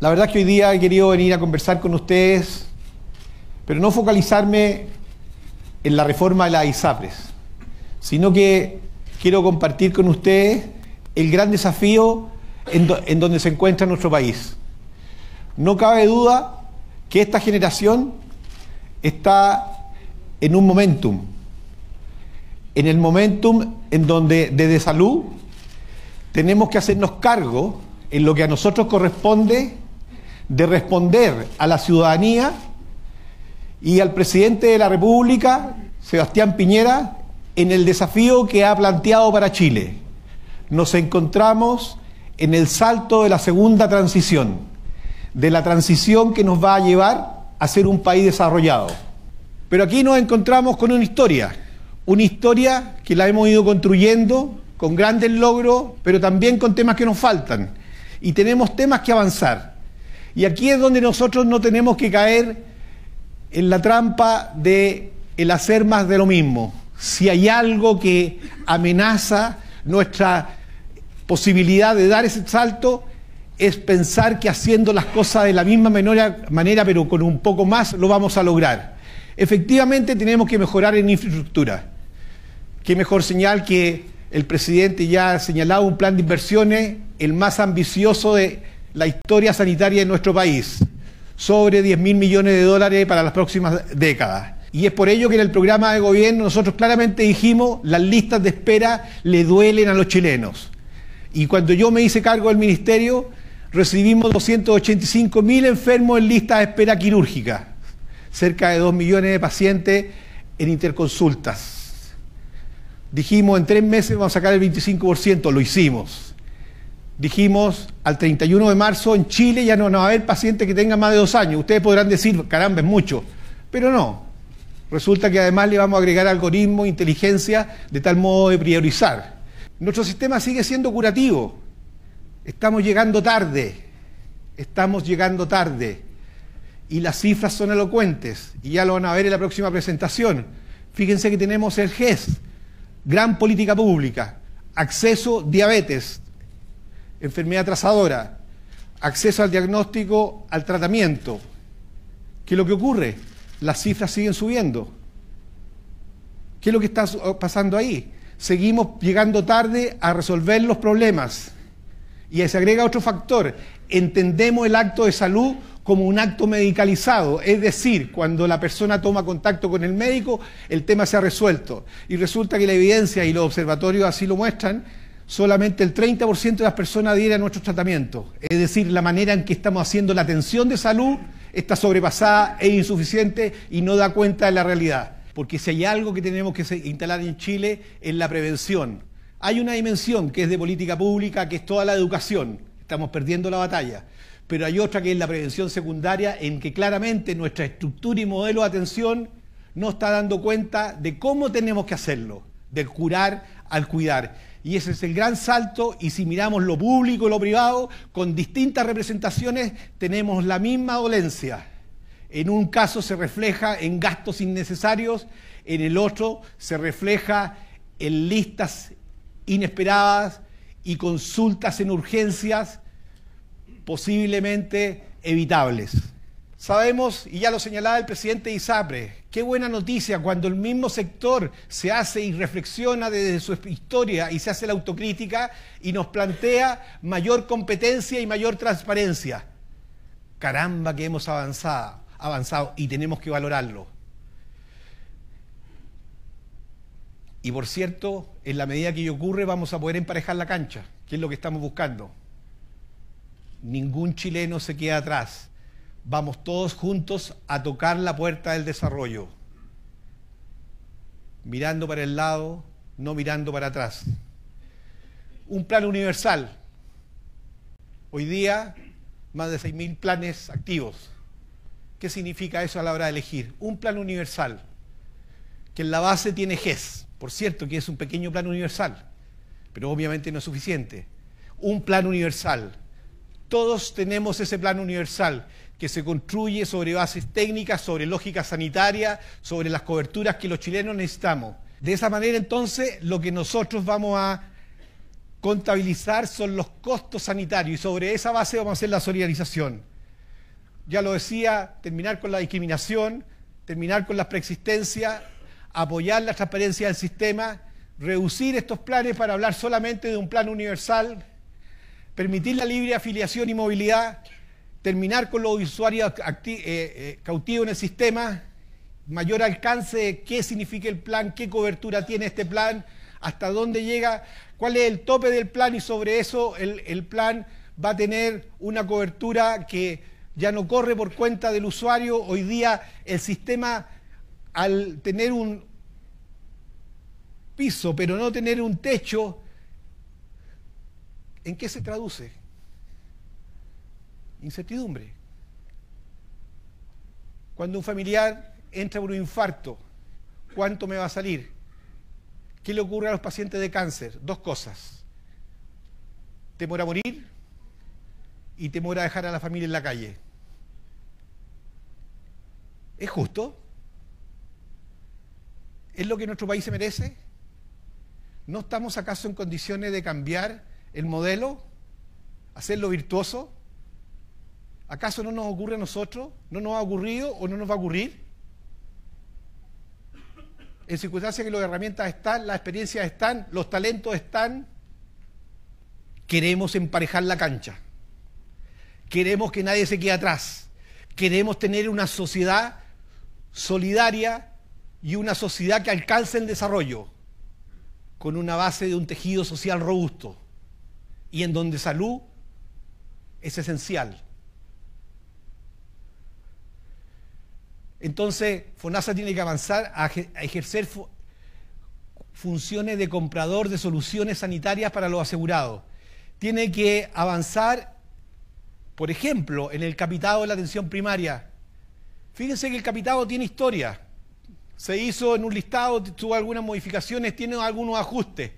La verdad es que hoy día he querido venir a conversar con ustedes, pero no focalizarme en la reforma de la ISAPRES, sino que quiero compartir con ustedes el gran desafío en, en donde se encuentra nuestro país. No cabe duda que esta generación está en un momentum, en el momentum en donde desde salud tenemos que hacernos cargo en lo que a nosotros corresponde de responder a la ciudadanía y al presidente de la República, Sebastián Piñera, en el desafío que ha planteado para Chile. Nos encontramos en el salto de la segunda transición, de la transición que nos va a llevar a ser un país desarrollado. Pero aquí nos encontramos con una historia, una historia que la hemos ido construyendo con grandes logros, pero también con temas que nos faltan. Y tenemos temas que avanzar. Y aquí es donde nosotros no tenemos que caer en la trampa de el hacer más de lo mismo. Si hay algo que amenaza nuestra posibilidad de dar ese salto, es pensar que haciendo las cosas de la misma manera, pero con un poco más, lo vamos a lograr. Efectivamente tenemos que mejorar en infraestructura. Qué mejor señal que el presidente ya ha señalado un plan de inversiones, el más ambicioso de, la historia sanitaria de nuestro país, sobre 10 mil millones de dólares para las próximas décadas. Y es por ello que en el programa de gobierno nosotros claramente dijimos, las listas de espera le duelen a los chilenos. Y cuando yo me hice cargo del ministerio, recibimos 285 mil enfermos en listas de espera quirúrgica, cerca de 2 millones de pacientes en interconsultas. Dijimos, en tres meses vamos a sacar el 25%, lo hicimos dijimos al 31 de marzo en Chile ya no, va a haber pacientes que tengan más de dos años. Ustedes podrán decir, caramba, es mucho, pero no. Resulta que además le vamos a agregar algoritmos, inteligencia, de tal modo de priorizar. Nuestro sistema sigue siendo curativo. Estamos llegando tarde. Estamos llegando tarde. Y las cifras son elocuentes. Y ya lo van a ver en la próxima presentación. Fíjense que tenemos el GES, gran política pública, acceso diabetes, enfermedad trazadora, acceso al diagnóstico, al tratamiento. ¿Qué es lo que ocurre? Las cifras siguen subiendo. ¿Qué es lo que está oh, pasando ahí? Seguimos llegando tarde a resolver los problemas. Y ahí se agrega otro factor. Entendemos el acto de salud como un acto medicalizado, es decir, cuando la persona toma contacto con el médico, el tema se ha resuelto. Y resulta que la evidencia y los observatorios así lo muestran, solamente el 30% de las personas adhieren a nuestros tratamientos. Es decir, la manera en que estamos haciendo la atención de salud está sobrepasada e insuficiente y no da cuenta de la realidad. Porque si hay algo que tenemos que instalar en Chile es la prevención. Hay una dimensión que es de política pública, que es toda la educación. Estamos perdiendo la batalla pero hay otra que es la prevención secundaria, en que claramente nuestra estructura y modelo de atención no está dando cuenta de cómo tenemos que hacerlo, del curar al cuidar. Y ese es el gran salto y si miramos lo público y lo privado, con distintas representaciones tenemos la misma dolencia. En un caso se refleja en gastos innecesarios, en el otro se refleja en listas inesperadas y consultas en urgencias posiblemente evitables. Sabemos, y ya lo señalaba el presidente Isapre, qué buena noticia cuando el mismo sector se hace y reflexiona desde su historia y se hace la autocrítica y nos plantea mayor competencia y mayor transparencia. Caramba que hemos avanzado, avanzado y tenemos que valorarlo. Y por cierto, en la medida que ello ocurre vamos a poder emparejar la cancha, que es lo que estamos buscando. Ningún chileno se queda atrás vamos todos juntos a tocar la puerta del desarrollo, mirando para el lado, no mirando para atrás. Un plan universal. Hoy día, más de 6.000 planes activos. ¿Qué significa eso a la hora de elegir? Un plan universal, que en la base tiene GES, por cierto, que es un pequeño plan universal, pero obviamente no es suficiente. Un plan universal todos tenemos ese plan universal que se construye sobre bases técnicas, sobre lógica sanitaria, sobre las coberturas que los chilenos necesitamos. De esa manera entonces lo que nosotros vamos a contabilizar son los costos sanitarios y sobre esa base vamos a hacer la solidarización. Ya lo decía, terminar con la discriminación, terminar con las preexistencia, apoyar la transparencia del sistema, reducir estos planes para hablar solamente de un plan universal permitir la libre afiliación y movilidad, terminar con los usuarios eh, eh, cautivos en el sistema, mayor alcance, qué significa el plan, qué cobertura tiene este plan, hasta dónde llega, cuál es el tope del plan y sobre eso el, el plan va a tener una cobertura que ya no corre por cuenta del usuario. Hoy día el sistema, al tener un piso pero no tener un techo, ¿En qué se traduce? Incertidumbre. Cuando un familiar entra por un infarto, ¿cuánto me va a salir? ¿Qué le ocurre a los pacientes de cáncer? Dos cosas. Temor a morir y temor a dejar a la familia en la calle. ¿Es justo? ¿Es lo que nuestro país se merece? ¿No estamos acaso en condiciones de cambiar el modelo, hacerlo virtuoso? ¿Acaso no nos ocurre a nosotros? ¿No nos ha ocurrido o no nos va a ocurrir? En circunstancias que las herramientas están, las experiencias están, los talentos están, queremos emparejar la cancha. Queremos que nadie se quede atrás. Queremos tener una sociedad solidaria y una sociedad que alcance el desarrollo con una base de un tejido social robusto y en donde salud es esencial. Entonces, FONASA tiene que avanzar a ejercer funciones de comprador de soluciones sanitarias para los asegurados. Tiene que avanzar, por ejemplo, en el capitado de la atención primaria. Fíjense que el capitado tiene historia. Se hizo en un listado, tuvo algunas modificaciones, tiene algunos ajustes.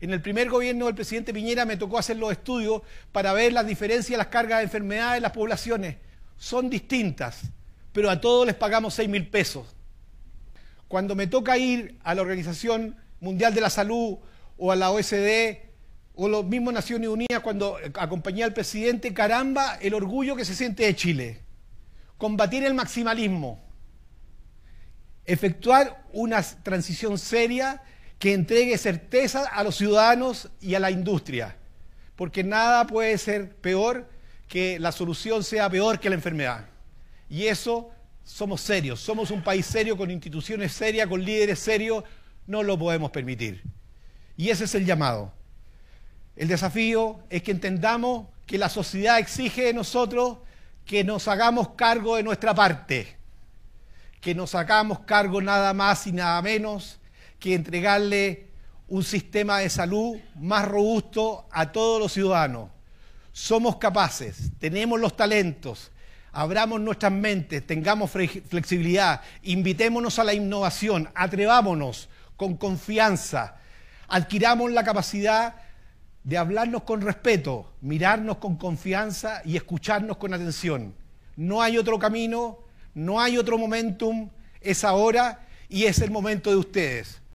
En el primer gobierno del presidente Piñera me tocó hacer los estudios para ver las diferencias, las cargas de enfermedades, las poblaciones. Son distintas, pero a todos les pagamos 6 mil pesos. Cuando me toca ir a la Organización Mundial de la Salud o a la OSD o los mismos Naciones Unidas cuando acompañé al presidente, caramba, el orgullo que se siente de Chile. Combatir el maximalismo. Efectuar una transición seria que entregue certeza a los ciudadanos y a la industria, porque nada puede ser peor que la solución sea peor que la enfermedad. Y eso somos serios, somos un país serio, con instituciones serias, con líderes serios, no lo podemos permitir. Y ese es el llamado. El desafío es que entendamos que la sociedad exige de nosotros que nos hagamos cargo de nuestra parte, que nos hagamos cargo nada más y nada menos que entregarle un sistema de salud más robusto a todos los ciudadanos. Somos capaces, tenemos los talentos, abramos nuestras mentes, tengamos flexibilidad, invitémonos a la innovación, atrevámonos con confianza, adquiramos la capacidad de hablarnos con respeto, mirarnos con confianza y escucharnos con atención. No hay otro camino, no hay otro momentum, es ahora y es el momento de ustedes.